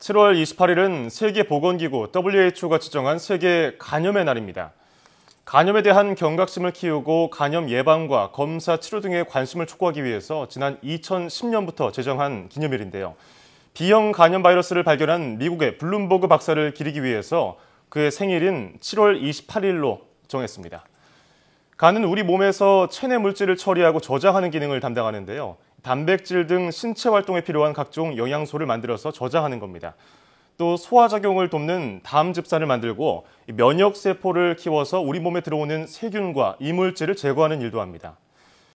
7월 28일은 세계보건기구 WHO가 지정한 세계 간염의 날입니다. 간염에 대한 경각심을 키우고 간염 예방과 검사 치료 등에 관심을 촉구하기 위해서 지난 2010년부터 제정한 기념일인데요. B형 간염 바이러스를 발견한 미국의 블룸버그 박사를 기리기 위해서 그의 생일인 7월 28일로 정했습니다. 간은 우리 몸에서 체내 물질을 처리하고 저장하는 기능을 담당하는데요. 단백질 등 신체 활동에 필요한 각종 영양소를 만들어서 저장하는 겁니다. 또 소화작용을 돕는 담즙산을 만들고 면역세포를 키워서 우리 몸에 들어오는 세균과 이물질을 제거하는 일도 합니다.